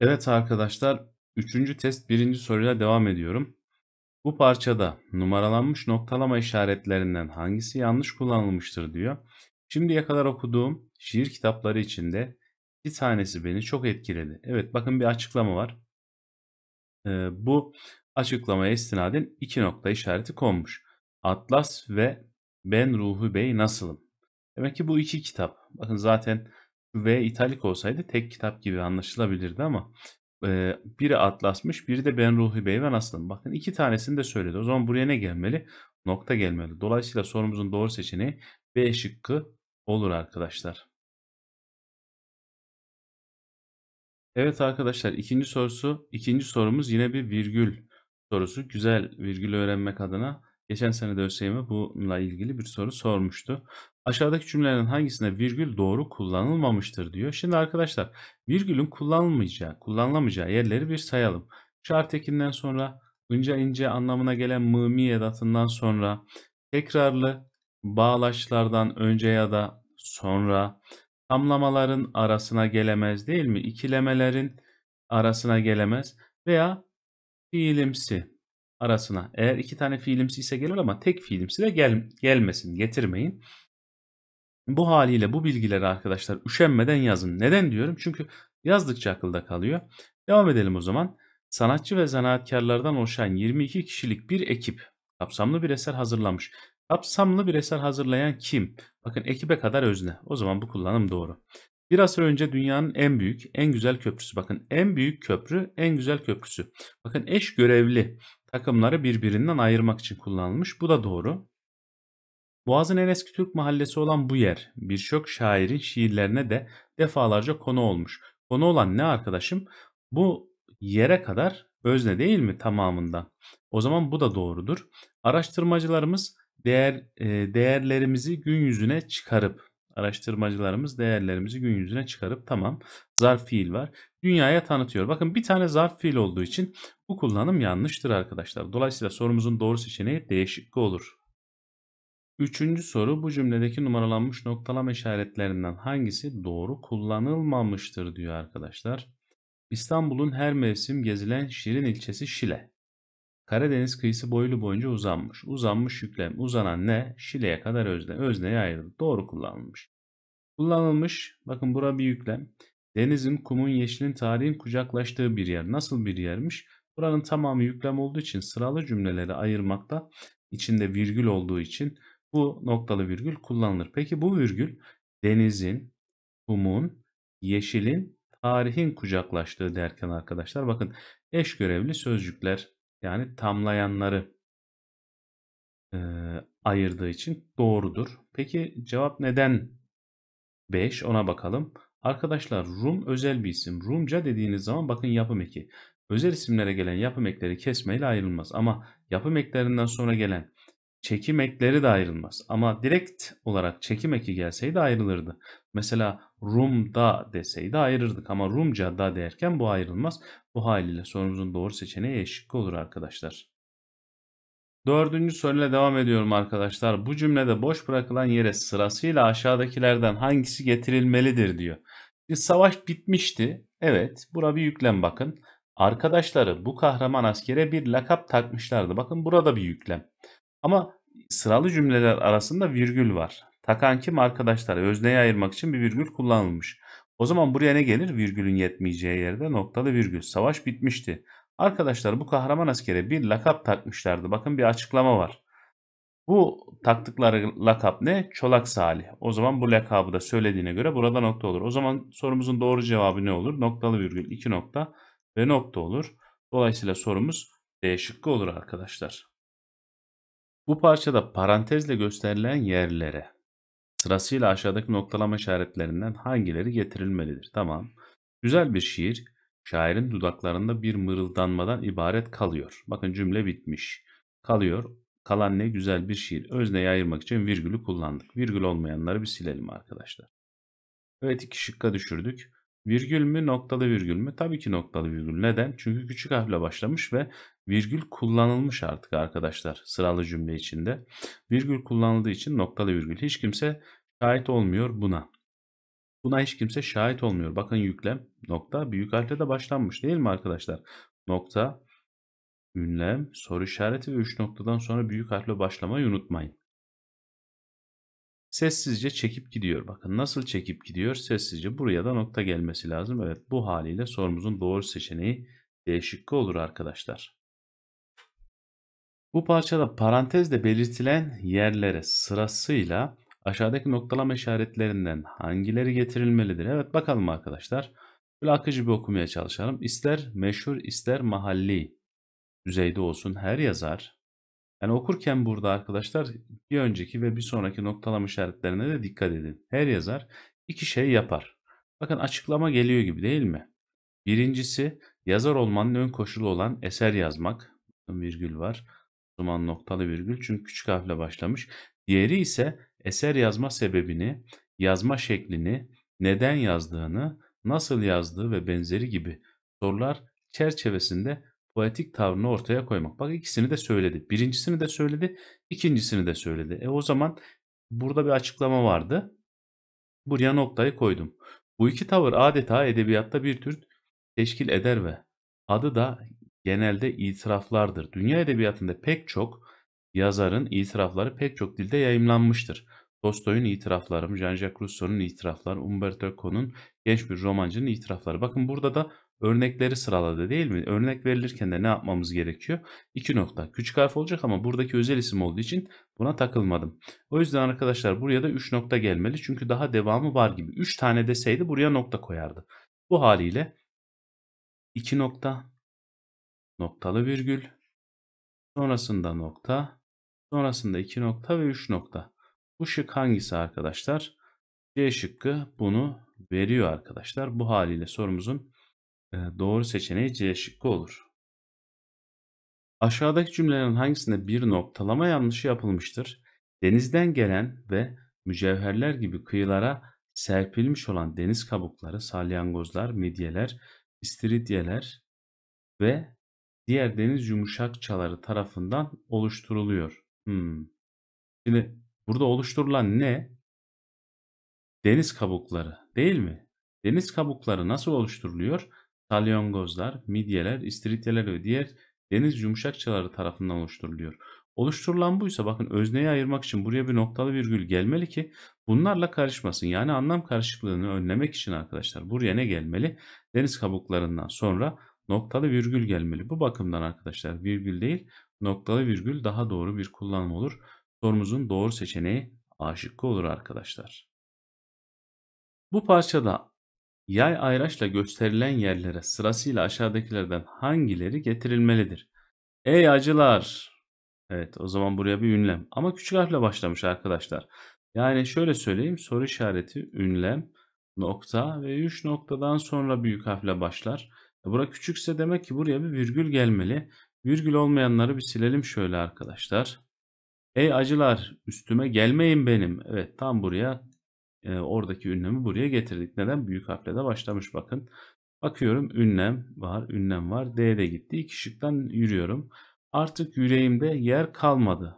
Evet arkadaşlar, üçüncü test birinci soruyla devam ediyorum. Bu parçada numaralanmış noktalama işaretlerinden hangisi yanlış kullanılmıştır diyor. Şimdiye kadar okuduğum şiir kitapları içinde bir tanesi beni çok etkiledi. Evet bakın bir açıklama var. Ee, bu açıklamaya istinaden iki nokta işareti konmuş. Atlas ve Ben Ruhu Bey Nasılım? Demek ki bu iki kitap. Bakın zaten V italik olsaydı tek kitap gibi anlaşılabilirdi ama e, biri Atlas'mış biri de Ben Ruhi Bey ve Aslan. Bakın iki tanesini de söyledi. O zaman buraya ne gelmeli? Nokta gelmeli. Dolayısıyla sorumuzun doğru seçeneği B şıkkı olur arkadaşlar. Evet arkadaşlar ikinci sorusu ikinci sorumuz yine bir virgül sorusu. Güzel virgül öğrenmek adına geçen sene de ÖSYM bununla ilgili bir soru sormuştu. Aşağıdaki cümlelerin hangisinde virgül doğru kullanılmamıştır diyor. Şimdi arkadaşlar virgülün kullanılmayacağı, kullanılamayacağı yerleri bir sayalım. Şart ekinden sonra ince ince anlamına gelen mımi edatından sonra tekrarlı bağlaçlardan önce ya da sonra tamlamaların arasına gelemez değil mi? İkilemelerin arasına gelemez veya fiilimsi arasına. Eğer iki tane fiilimsi ise gelir ama tek fiilimsi de gel, gelmesin, getirmeyin. Bu haliyle bu bilgileri arkadaşlar üşenmeden yazın. Neden diyorum? Çünkü yazdıkça akılda kalıyor. Devam edelim o zaman. Sanatçı ve zanaatkarlardan oluşan 22 kişilik bir ekip kapsamlı bir eser hazırlamış. Kapsamlı bir eser hazırlayan kim? Bakın ekibe kadar özne. O zaman bu kullanım doğru. Bir asır önce dünyanın en büyük, en güzel köprüsü. Bakın en büyük köprü, en güzel köprüsü. Bakın eş görevli takımları birbirinden ayırmak için kullanılmış. Bu da doğru. Boğaz'ın en eski Türk mahallesi olan bu yer birçok şairin şiirlerine de defalarca konu olmuş. Konu olan ne arkadaşım? Bu yere kadar özne değil mi tamamında? O zaman bu da doğrudur. Araştırmacılarımız değer e, değerlerimizi gün yüzüne çıkarıp araştırmacılarımız değerlerimizi gün yüzüne çıkarıp tamam zarf fiil var. Dünyaya tanıtıyor. Bakın bir tane zarf fiil olduğu için bu kullanım yanlıştır arkadaşlar. Dolayısıyla sorumuzun doğru seçeneği değişiklik olur. Üçüncü soru bu cümledeki numaralanmış noktalama işaretlerinden hangisi doğru kullanılmamıştır diyor arkadaşlar. İstanbul'un her mevsim gezilen Şirin ilçesi Şile. Karadeniz kıyısı boylu boyunca uzanmış. Uzanmış yüklem uzanan ne? Şile'ye kadar özne. Özneye ayrıldı. Doğru kullanılmış. Kullanılmış. Bakın bura bir yüklem. Denizin, kumun, yeşilin, tarihin kucaklaştığı bir yer. Nasıl bir yermiş? Buranın tamamı yüklem olduğu için sıralı cümleleri ayırmakta içinde virgül olduğu için bu noktalı virgül kullanılır. Peki bu virgül denizin, kumun, yeşilin, tarihin kucaklaştığı derken arkadaşlar bakın eş görevli sözcükler yani tamlayanları e, ayırdığı için doğrudur. Peki cevap neden 5 ona bakalım. Arkadaşlar Rum özel bir isim. Rumca dediğiniz zaman bakın yapım eki. Özel isimlere gelen yapım ekleri kesmeyle ayrılmaz. Ama yapım eklerinden sonra gelen çekim ekleri de ayrılmaz. Ama direkt olarak çekim eki gelseydi ayrılırdı. Mesela Rum'da deseydi ayrırdık ama Rumca da derken bu ayrılmaz. Bu haliyle sorumuzun doğru seçeneği eşlik olur arkadaşlar. Dördüncü soruyla devam ediyorum arkadaşlar. Bu cümlede boş bırakılan yere sırasıyla aşağıdakilerden hangisi getirilmelidir diyor. Şimdi savaş bitmişti. Evet bura bir yüklem bakın. Arkadaşları bu kahraman askere bir lakap takmışlardı. Bakın burada bir yüklem. Ama sıralı cümleler arasında virgül var. Takan kim arkadaşlar özneye ayırmak için bir virgül kullanılmış. O zaman buraya ne gelir? Virgülün yetmeyeceği yerde noktalı virgül. Savaş bitmişti. Arkadaşlar bu kahraman askere bir lakap takmışlardı. Bakın bir açıklama var. Bu taktıkları lakap ne? Çolak Salih. O zaman bu lakabı da söylediğine göre burada nokta olur. O zaman sorumuzun doğru cevabı ne olur? Noktalı virgül, iki nokta ve nokta olur. Dolayısıyla sorumuz D şıkkı olur arkadaşlar. Bu parçada parantezle gösterilen yerlere sırasıyla aşağıdaki noktalama işaretlerinden hangileri getirilmelidir? Tamam. Güzel bir şiir şairin dudaklarında bir mırıldanmadan ibaret kalıyor. Bakın cümle bitmiş. Kalıyor. Kalan ne güzel bir şiir. Özneye ayırmak için virgülü kullandık. Virgül olmayanları bir silelim arkadaşlar. Evet iki şıkka düşürdük. Virgül mü noktalı virgül mü? Tabii ki noktalı virgül. Neden? Çünkü küçük harfle başlamış ve virgül kullanılmış artık arkadaşlar sıralı cümle içinde. Virgül kullanıldığı için noktalı virgül. Hiç kimse şahit olmuyor buna. Buna hiç kimse şahit olmuyor. Bakın yüklem nokta büyük harfle de başlanmış değil mi arkadaşlar? Nokta, ünlem, soru işareti ve 3 noktadan sonra büyük harfle başlamayı unutmayın sessizce çekip gidiyor. Bakın nasıl çekip gidiyor? Sessizce buraya da nokta gelmesi lazım. Evet bu haliyle sorumuzun doğru seçeneği D şıkkı olur arkadaşlar. Bu parçada parantezde belirtilen yerlere sırasıyla aşağıdaki noktalama işaretlerinden hangileri getirilmelidir? Evet bakalım arkadaşlar. Böyle akıcı bir okumaya çalışalım. İster meşhur ister mahalli düzeyde olsun her yazar yani okurken burada arkadaşlar bir önceki ve bir sonraki noktalama işaretlerine de dikkat edin. Her yazar iki şey yapar. Bakın açıklama geliyor gibi değil mi? Birincisi yazar olmanın ön koşulu olan eser yazmak. Virgül var. O zaman noktalı virgül çünkü küçük harfle başlamış. Diğeri ise eser yazma sebebini, yazma şeklini, neden yazdığını, nasıl yazdığı ve benzeri gibi sorular çerçevesinde bu etik tavrını ortaya koymak. Bak ikisini de söyledi. Birincisini de söyledi, ikincisini de söyledi. E o zaman burada bir açıklama vardı. Buraya noktayı koydum. Bu iki tavır adeta edebiyatta bir tür teşkil eder ve adı da genelde itiraflardır. Dünya edebiyatında pek çok yazarın itirafları pek çok dilde yayımlanmıştır. Tolstoy'un itirafları, Jean-Jacques Rousseau'nun itirafları, Umberto Eco'nun genç bir romancının itirafları. Bakın burada da örnekleri sıraladı değil mi? Örnek verilirken de ne yapmamız gerekiyor? İki nokta. Küçük harf olacak ama buradaki özel isim olduğu için buna takılmadım. O yüzden arkadaşlar buraya da üç nokta gelmeli. Çünkü daha devamı var gibi. Üç tane deseydi buraya nokta koyardı. Bu haliyle iki nokta, noktalı virgül, sonrasında nokta, sonrasında iki nokta ve üç nokta. Bu şık hangisi arkadaşlar? C şıkkı bunu veriyor arkadaşlar. Bu haliyle sorumuzun e, doğru seçeneği C şıkkı olur. Aşağıdaki cümlelerin hangisinde bir noktalama yanlışı yapılmıştır? Denizden gelen ve mücevherler gibi kıyılara serpilmiş olan deniz kabukları, salyangozlar, midyeler, istiridyeler ve diğer deniz yumuşakçaları tarafından oluşturuluyor. Hmm. Şimdi Burada oluşturulan ne? Deniz kabukları değil mi? Deniz kabukları nasıl oluşturuluyor? Salyangozlar, midyeler, istiridyeler ve diğer deniz yumuşakçaları tarafından oluşturuluyor. Oluşturulan buysa bakın özneyi ayırmak için buraya bir noktalı virgül gelmeli ki bunlarla karışmasın. Yani anlam karışıklığını önlemek için arkadaşlar buraya ne gelmeli? Deniz kabuklarından sonra noktalı virgül gelmeli. Bu bakımdan arkadaşlar virgül değil noktalı virgül daha doğru bir kullanım olur. Sorumuzun doğru seçeneği A şıkkı olur arkadaşlar. Bu parçada yay ayraçla gösterilen yerlere sırasıyla aşağıdakilerden hangileri getirilmelidir? Ey acılar! Evet o zaman buraya bir ünlem. Ama küçük harfle başlamış arkadaşlar. Yani şöyle söyleyeyim soru işareti, ünlem, nokta ve 3 noktadan sonra büyük harfle başlar. E, bura küçükse demek ki buraya bir virgül gelmeli. Virgül olmayanları bir silelim şöyle arkadaşlar. Ey acılar üstüme gelmeyin benim. Evet tam buraya e, oradaki ünlemi buraya getirdik. Neden? Büyük harfle de başlamış bakın. Bakıyorum ünlem var, ünlem var. D de gitti. İki şıktan yürüyorum. Artık yüreğimde yer kalmadı.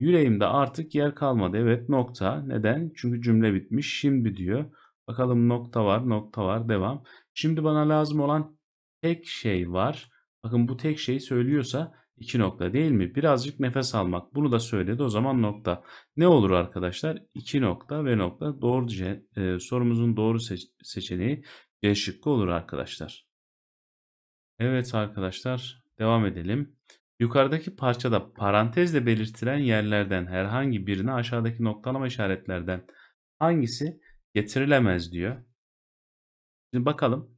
Yüreğimde artık yer kalmadı. Evet nokta. Neden? Çünkü cümle bitmiş. Şimdi diyor. Bakalım nokta var, nokta var. Devam. Şimdi bana lazım olan tek şey var. Bakın bu tek şeyi söylüyorsa 2 nokta değil mi? Birazcık nefes almak. Bunu da söyledi. O zaman nokta. Ne olur arkadaşlar? 2 nokta ve nokta. Doğru C, e, sorumuzun doğru seç, seçeneği C şıkkı olur arkadaşlar. Evet arkadaşlar devam edelim. Yukarıdaki parçada parantezle belirtilen yerlerden herhangi birini aşağıdaki noktalama işaretlerden hangisi getirilemez diyor. Şimdi bakalım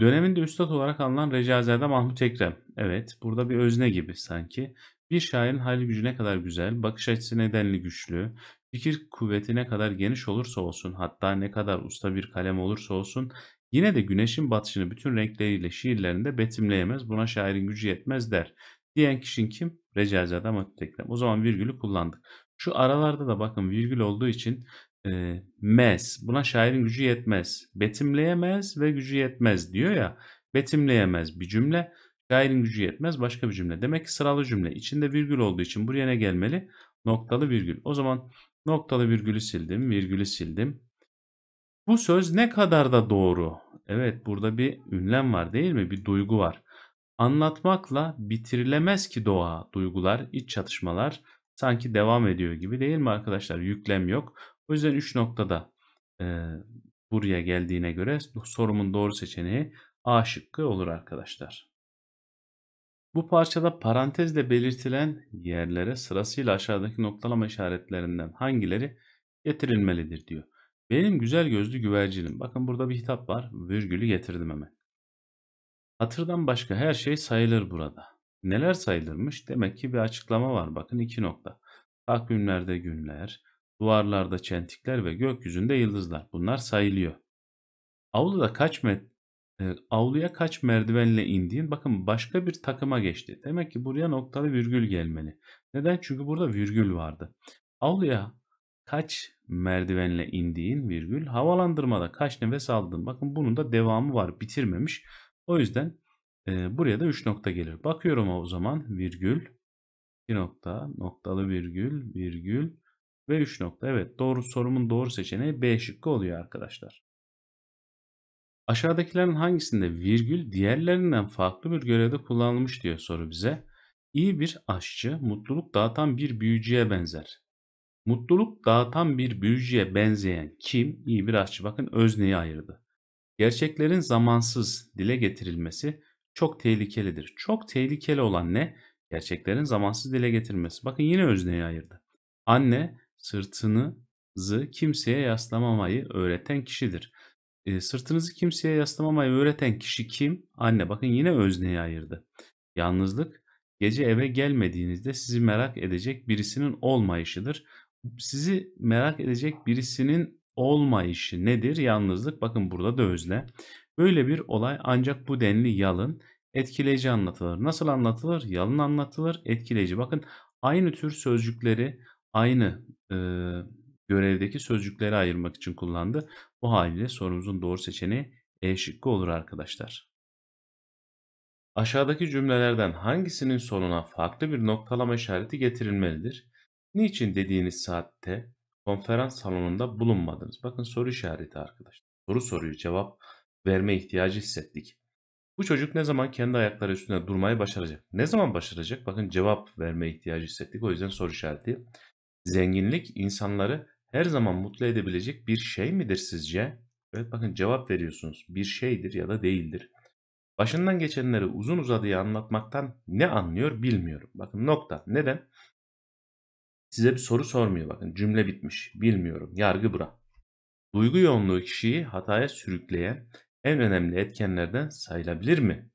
Döneminde üstad olarak anılan Recaizade Mahmut Ekrem. Evet, burada bir özne gibi sanki. Bir şairin hayal gücüne kadar güzel, bakış açısı nedenli güçlü, fikir kuvvetine kadar geniş olursa olsun, hatta ne kadar usta bir kalem olursa olsun, yine de güneşin batışını bütün renkleriyle şiirlerinde betimleyemez, buna şairin gücü yetmez der. Diyen kişin kim? Recaizade Mahmut Ekrem. O zaman virgülü kullandık. Şu aralarda da bakın virgül olduğu için e, mez. Buna şairin gücü yetmez. Betimleyemez ve gücü yetmez diyor ya. Betimleyemez bir cümle. Şairin gücü yetmez başka bir cümle. Demek ki sıralı cümle. İçinde virgül olduğu için buraya ne gelmeli? Noktalı virgül. O zaman noktalı virgülü sildim. Virgülü sildim. Bu söz ne kadar da doğru. Evet burada bir ünlem var değil mi? Bir duygu var. Anlatmakla bitirilemez ki doğa, duygular, iç çatışmalar sanki devam ediyor gibi değil mi arkadaşlar? Yüklem yok. O yüzden 3 noktada e, buraya geldiğine göre sorumun doğru seçeneği A şıkkı olur arkadaşlar. Bu parçada parantezde belirtilen yerlere sırasıyla aşağıdaki noktalama işaretlerinden hangileri getirilmelidir diyor. Benim güzel gözlü güvercinim. Bakın burada bir hitap var. Virgülü getirdim hemen. Hatırdan başka her şey sayılır burada. Neler sayılırmış? Demek ki bir açıklama var. Bakın iki nokta. Takvimlerde günler, duvarlarda çentikler ve gökyüzünde yıldızlar. Bunlar sayılıyor. Avluda kaç met e, avluya kaç merdivenle indiğin bakın başka bir takıma geçti. Demek ki buraya noktalı virgül gelmeli. Neden? Çünkü burada virgül vardı. Avluya kaç merdivenle indiğin virgül havalandırmada kaç nefes aldın. Bakın bunun da devamı var bitirmemiş. O yüzden e, buraya da 3 nokta gelir. Bakıyorum o zaman virgül 2 nokta noktalı virgül virgül ve 3 nokta. Evet doğru sorumun doğru seçeneği B şıkkı oluyor arkadaşlar. Aşağıdakilerin hangisinde virgül diğerlerinden farklı bir görevde kullanılmış diyor soru bize. İyi bir aşçı mutluluk dağıtan bir büyücüye benzer. Mutluluk dağıtan bir büyücüye benzeyen kim? İyi bir aşçı. Bakın özneyi ayırdı. Gerçeklerin zamansız dile getirilmesi çok tehlikelidir. Çok tehlikeli olan ne? Gerçeklerin zamansız dile getirilmesi. Bakın yine özneyi ayırdı. Anne sırtınızı kimseye yaslamamayı öğreten kişidir. E, sırtınızı kimseye yaslamamayı öğreten kişi kim? Anne. Bakın yine özneyi ayırdı. Yalnızlık gece eve gelmediğinizde sizi merak edecek birisinin olmayışıdır. Sizi merak edecek birisinin olmayışı nedir? Yalnızlık. Bakın burada da özne. Böyle bir olay ancak bu denli yalın, etkileyici anlatılır. Nasıl anlatılır? Yalın anlatılır, etkileyici. Bakın aynı tür sözcükleri Aynı, eee, görevdeki sözcükleri ayırmak için kullandı. Bu hâliyle sorumuzun doğru seçeneği E şıkkı olur arkadaşlar. Aşağıdaki cümlelerden hangisinin sonuna farklı bir noktalama işareti getirilmelidir? Niçin dediğiniz saatte konferans salonunda bulunmadınız? Bakın soru işareti arkadaşlar. Soru soruyu cevap verme ihtiyacı hissettik. Bu çocuk ne zaman kendi ayakları üstünde durmayı başaracak? Ne zaman başaracak? Bakın cevap verme ihtiyacı hissettik. O yüzden soru işareti. Zenginlik insanları her zaman mutlu edebilecek bir şey midir sizce? Evet bakın cevap veriyorsunuz. Bir şeydir ya da değildir. Başından geçenleri uzun uzadıya anlatmaktan ne anlıyor bilmiyorum. Bakın nokta. Neden? Size bir soru sormuyor bakın. Cümle bitmiş. Bilmiyorum. Yargı bura. Duygu yoğunluğu kişiyi hataya sürükleyen en önemli etkenlerden sayılabilir mi?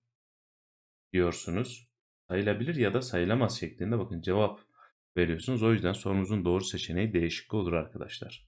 Diyorsunuz. Sayılabilir ya da sayılamaz şeklinde bakın cevap veriyorsunuz. O yüzden sorunuzun doğru seçeneği değişiklik olur arkadaşlar.